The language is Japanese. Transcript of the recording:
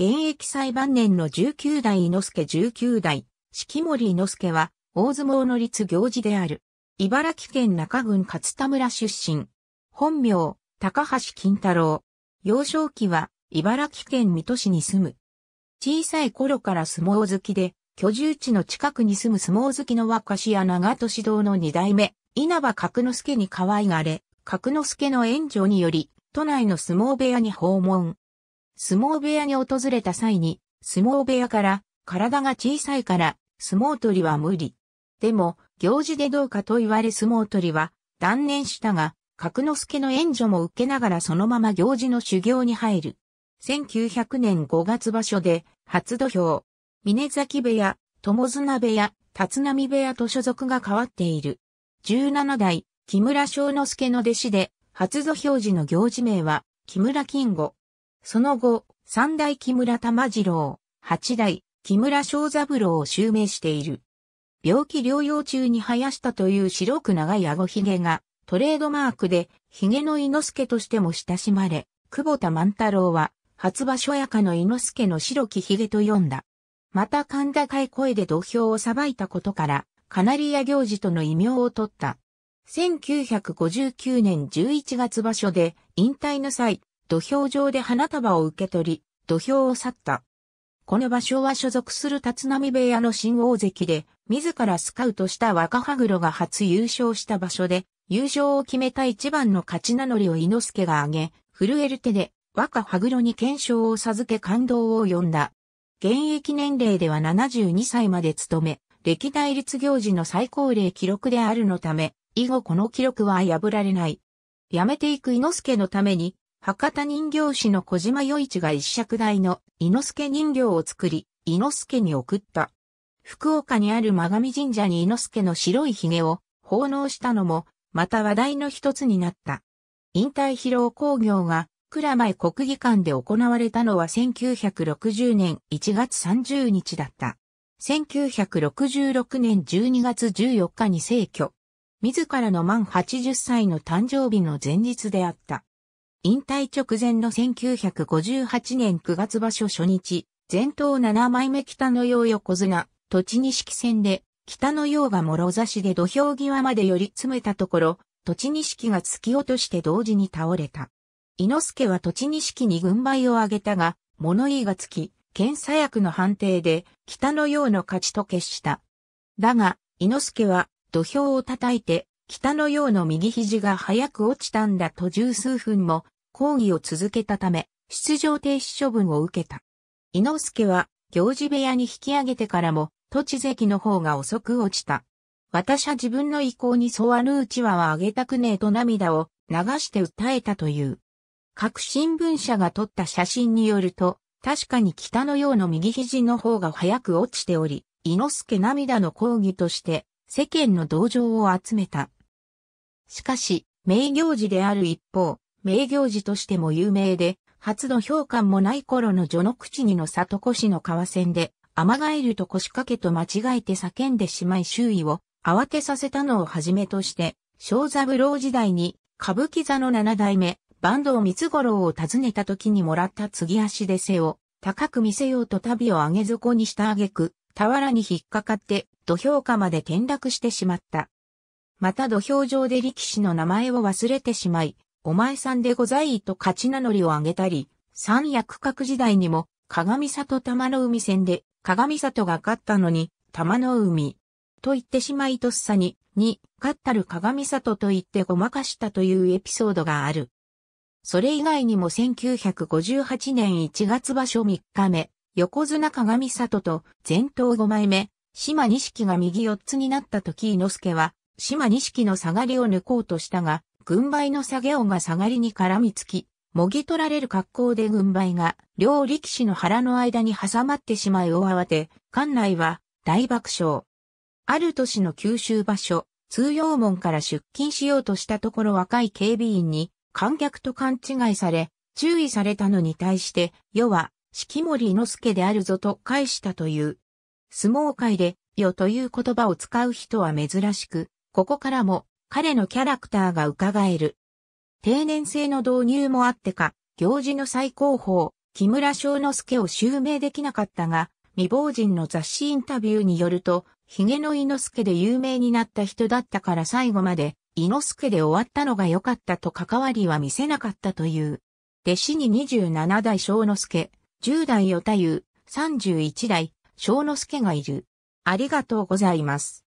現役最晩年の19代伊之助19代、式守之助は、大相撲の立行事である。茨城県中郡勝田村出身。本名、高橋金太郎。幼少期は、茨城県水戸市に住む。小さい頃から相撲好きで、居住地の近くに住む相撲好きの若しや長年指の二代目、稲葉角之助に可愛がれ、角之助の援助により、都内の相撲部屋に訪問。相撲部屋に訪れた際に、相撲部屋から、体が小さいから、相撲取りは無理。でも、行事でどうかと言われ相撲取りは、断念したが、格之助の援助も受けながらそのまま行事の修行に入る。1900年5月場所で、初土俵、峰崎部屋、友綱部屋、立浪部屋と所属が変わっている。17代、木村正之助の弟子で、初土俵時の行事名は、木村金吾。その後、三代木村玉次郎、八代木村正三郎を襲名している。病気療養中に生やしたという白く長い顎ひげがトレードマークで、ひげの伊之助としても親しまれ、久保田万太郎は、初場所やかの伊之助の白きひげと呼んだ。また甲高い声で土俵をさばいたことから、カナリア行事との異名を取った。1959年11月場所で引退の際、土俵上で花束を受け取り、土俵を去った。この場所は所属する立浪部屋の新大関で、自らスカウトした若羽黒が初優勝した場所で、優勝を決めた一番の勝ち名乗りを井之助が挙げ、震える手で若羽黒に検証を授け感動を呼んだ。現役年齢では72歳まで務め、歴代立行事の最高齢記録であるのため、以後この記録は破られない。辞めていく井之助のために、博多人形師の小島与一が一尺台の猪之助人形を作り、猪之助に送った。福岡にある真神神社に猪之助の白い髭を奉納したのも、また話題の一つになった。引退披露工業が、蔵前国技館で行われたのは1960年1月30日だった。1966年12月14日に逝去。自らの満80歳の誕生日の前日であった。引退直前の1958年9月場所初日、前頭7枚目北の洋横綱、栃錦戦で、北の洋が諸差しで土俵際まで寄り詰めたところ、栃錦が突き落として同時に倒れた。猪之助は栃錦に軍配を上げたが、物言いがつき、検査薬の判定で、北の洋の勝ちと決した。だが、猪之助は、土俵を叩いて、北のようの右肘が早く落ちたんだと十数分も抗議を続けたため、出場停止処分を受けた。伊之助は、行事部屋に引き上げてからも、土地関の方が遅く落ちた。私は自分の意向に沿わぬうちわはあげたくねえと涙を流して訴えたという。各新聞社が撮った写真によると、確かに北のようの右肘の方が早く落ちており、伊之助涙の抗議として世間の同情を集めた。しかし、名行事である一方、名行事としても有名で、初土評価もない頃の序の口にの里越の川線で、アマガエルと腰掛けと間違えて叫んでしまい周囲を慌てさせたのをはじめとして、小三郎時代に歌舞伎座の七代目、坂東三五郎を訪ねた時にもらった継ぎ足で背を高く見せようと旅を上げ底にした挙句、俵に引っかかって土俵下まで転落してしまった。また土俵上で力士の名前を忘れてしまい、お前さんでございと勝ち名乗りを上げたり、三役格時代にも、鏡里玉の海戦で、鏡里が勝ったのに、玉の海。と言ってしまいとっさに、に、勝ったる鏡里と言ってごまかしたというエピソードがある。それ以外にも1958年1月場所3日目、横綱鏡里と前頭5枚目、島錦が右4つになった時伊之助は、島錦の下がりを抜こうとしたが、軍配の下げ尾が下がりに絡みつき、もぎ取られる格好で軍配が、両力士の腹の間に挟まってしまい大慌て、館内は大爆笑。ある年の九州場所、通用門から出勤しようとしたところ若い警備員に観客と勘違いされ、注意されたのに対して、世は、四季森之助であるぞと返したという。相撲界で、世という言葉を使う人は珍しく、ここからも彼のキャラクターが伺える。定年制の導入もあってか、行事の最高峰、木村章之助を襲名できなかったが、未亡人の雑誌インタビューによると、髭の猪助で有名になった人だったから最後まで、猪助で終わったのが良かったと関わりは見せなかったという。弟子に27代章之助、10代与太夫、31代章之助がいる。ありがとうございます。